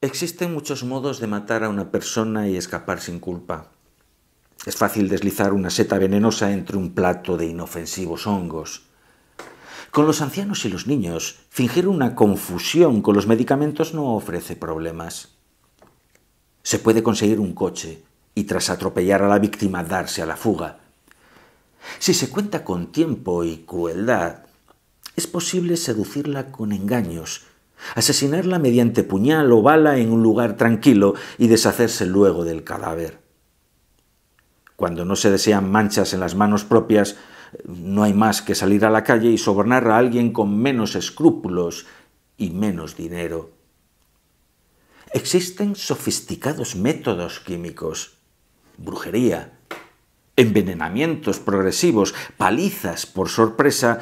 Existen muchos modos de matar a una persona y escapar sin culpa. Es fácil deslizar una seta venenosa entre un plato de inofensivos hongos. Con los ancianos y los niños, fingir una confusión con los medicamentos no ofrece problemas. Se puede conseguir un coche y tras atropellar a la víctima darse a la fuga. Si se cuenta con tiempo y crueldad, es posible seducirla con engaños, asesinarla mediante puñal o bala en un lugar tranquilo y deshacerse luego del cadáver. Cuando no se desean manchas en las manos propias, no hay más que salir a la calle y sobornar a alguien con menos escrúpulos y menos dinero. Existen sofisticados métodos químicos, brujería, envenenamientos progresivos, palizas por sorpresa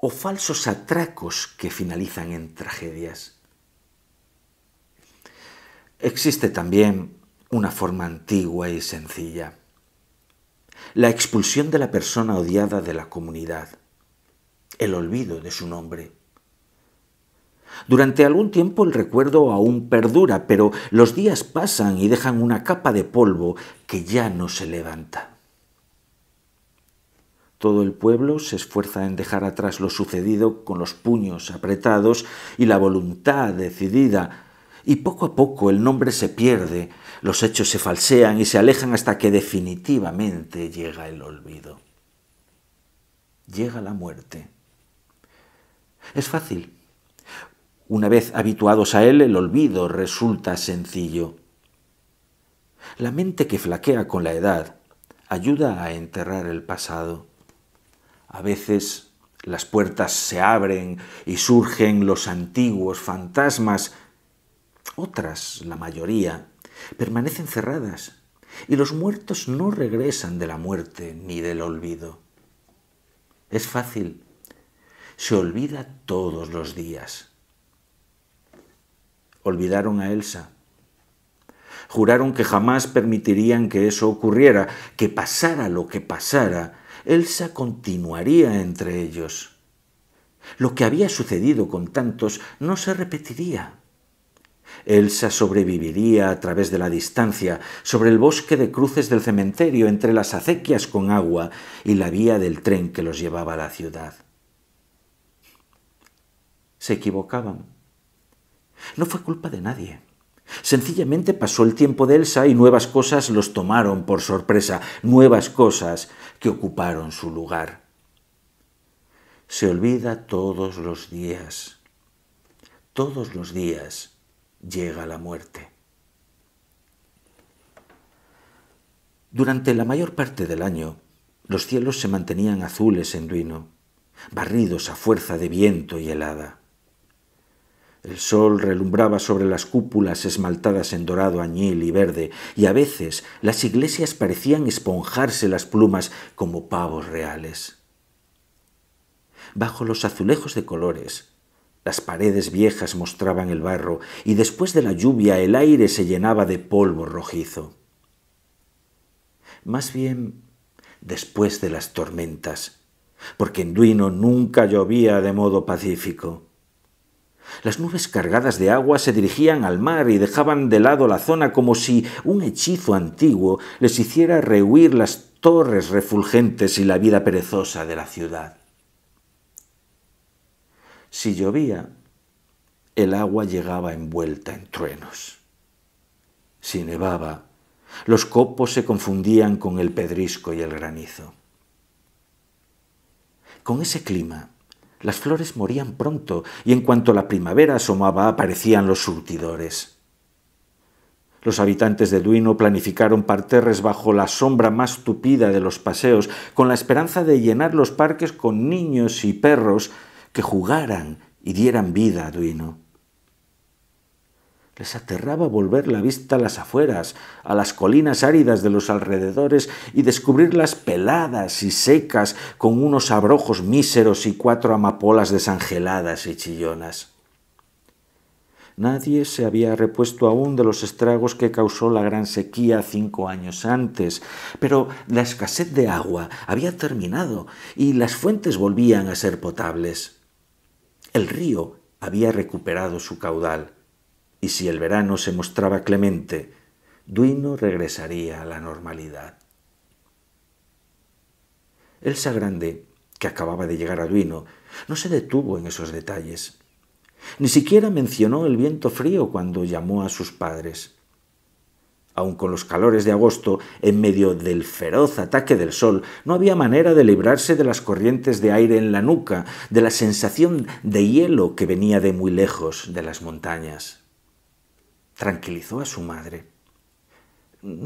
o falsos atracos que finalizan en tragedias. Existe también una forma antigua y sencilla, la expulsión de la persona odiada de la comunidad, el olvido de su nombre. Durante algún tiempo el recuerdo aún perdura, pero los días pasan y dejan una capa de polvo que ya no se levanta. Todo el pueblo se esfuerza en dejar atrás lo sucedido con los puños apretados y la voluntad decidida, y poco a poco el nombre se pierde, los hechos se falsean y se alejan hasta que definitivamente llega el olvido. Llega la muerte. Es fácil. Una vez habituados a él, el olvido resulta sencillo. La mente que flaquea con la edad ayuda a enterrar el pasado. A veces las puertas se abren y surgen los antiguos fantasmas. Otras, la mayoría, permanecen cerradas y los muertos no regresan de la muerte ni del olvido. Es fácil. Se olvida todos los días. Olvidaron a Elsa. Juraron que jamás permitirían que eso ocurriera, que pasara lo que pasara, Elsa continuaría entre ellos. Lo que había sucedido con tantos no se repetiría. Elsa sobreviviría a través de la distancia, sobre el bosque de cruces del cementerio, entre las acequias con agua y la vía del tren que los llevaba a la ciudad. Se equivocaban. No fue culpa de nadie. Sencillamente pasó el tiempo de Elsa y nuevas cosas los tomaron por sorpresa, nuevas cosas que ocuparon su lugar. Se olvida todos los días. Todos los días llega la muerte. Durante la mayor parte del año, los cielos se mantenían azules en duino, barridos a fuerza de viento y helada. El sol relumbraba sobre las cúpulas esmaltadas en dorado, añil y verde, y a veces las iglesias parecían esponjarse las plumas como pavos reales. Bajo los azulejos de colores, las paredes viejas mostraban el barro, y después de la lluvia el aire se llenaba de polvo rojizo. Más bien, después de las tormentas, porque en Duino nunca llovía de modo pacífico. Las nubes cargadas de agua se dirigían al mar y dejaban de lado la zona como si un hechizo antiguo les hiciera rehuir las torres refulgentes y la vida perezosa de la ciudad. Si llovía, el agua llegaba envuelta en truenos. Si nevaba, los copos se confundían con el pedrisco y el granizo. Con ese clima, las flores morían pronto y en cuanto la primavera asomaba aparecían los surtidores. Los habitantes de Duino planificaron parterres bajo la sombra más tupida de los paseos, con la esperanza de llenar los parques con niños y perros que jugaran y dieran vida a Duino. Les aterraba volver la vista a las afueras, a las colinas áridas de los alrededores y descubrirlas peladas y secas con unos abrojos míseros y cuatro amapolas desangeladas y chillonas. Nadie se había repuesto aún de los estragos que causó la gran sequía cinco años antes, pero la escasez de agua había terminado y las fuentes volvían a ser potables. El río había recuperado su caudal y si el verano se mostraba clemente, Duino regresaría a la normalidad. Elsa Grande, que acababa de llegar a Duino, no se detuvo en esos detalles. Ni siquiera mencionó el viento frío cuando llamó a sus padres. Aun con los calores de agosto, en medio del feroz ataque del sol, no había manera de librarse de las corrientes de aire en la nuca, de la sensación de hielo que venía de muy lejos de las montañas tranquilizó a su madre.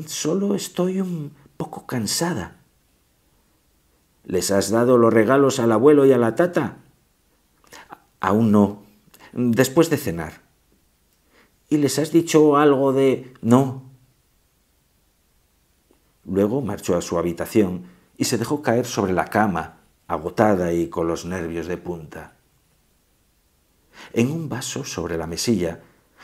Solo estoy un poco cansada. ¿Les has dado los regalos al abuelo y a la tata? Aún no. Después de cenar. ¿Y les has dicho algo de... no? Luego marchó a su habitación y se dejó caer sobre la cama, agotada y con los nervios de punta. En un vaso sobre la mesilla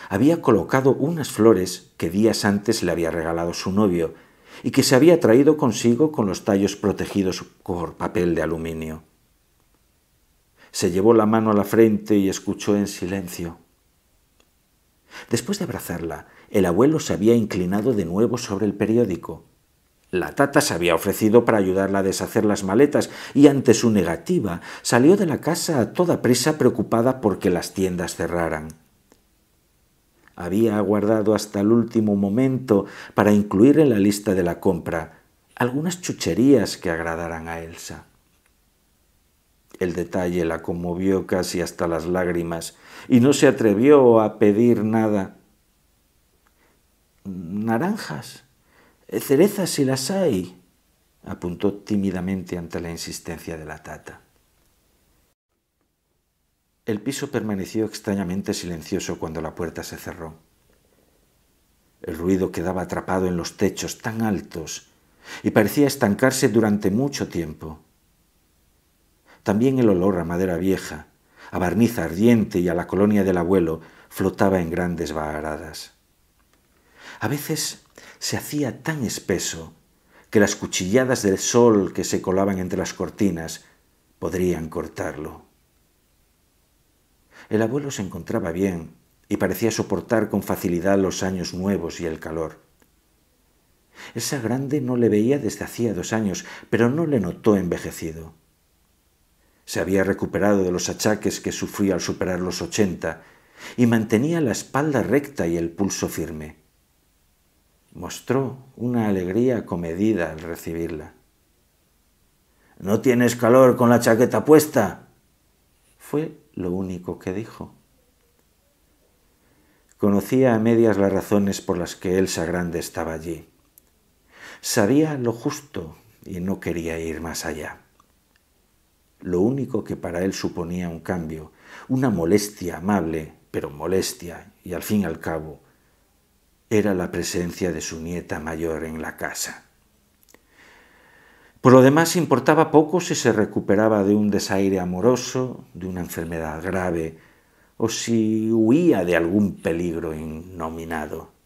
había colocado unas flores que días antes le había regalado su novio y que se había traído consigo con los tallos protegidos por papel de aluminio. Se llevó la mano a la frente y escuchó en silencio. Después de abrazarla, el abuelo se había inclinado de nuevo sobre el periódico. La tata se había ofrecido para ayudarla a deshacer las maletas y ante su negativa salió de la casa a toda prisa preocupada porque las tiendas cerraran había aguardado hasta el último momento para incluir en la lista de la compra algunas chucherías que agradaran a Elsa. El detalle la conmovió casi hasta las lágrimas y no se atrevió a pedir nada. Naranjas, cerezas si las hay, apuntó tímidamente ante la insistencia de la tata. El piso permaneció extrañamente silencioso cuando la puerta se cerró. El ruido quedaba atrapado en los techos tan altos y parecía estancarse durante mucho tiempo. También el olor a madera vieja, a barniz ardiente y a la colonia del abuelo flotaba en grandes varadas. A veces se hacía tan espeso que las cuchilladas del sol que se colaban entre las cortinas podrían cortarlo. El abuelo se encontraba bien y parecía soportar con facilidad los años nuevos y el calor. Esa grande no le veía desde hacía dos años, pero no le notó envejecido. Se había recuperado de los achaques que sufría al superar los ochenta y mantenía la espalda recta y el pulso firme. Mostró una alegría comedida al recibirla. ¿No tienes calor con la chaqueta puesta? Fue lo único que dijo. Conocía a medias las razones por las que Elsa Grande estaba allí. Sabía lo justo y no quería ir más allá. Lo único que para él suponía un cambio, una molestia amable, pero molestia, y al fin al cabo, era la presencia de su nieta mayor en la casa. Por lo demás, importaba poco si se recuperaba de un desaire amoroso, de una enfermedad grave, o si huía de algún peligro innominado.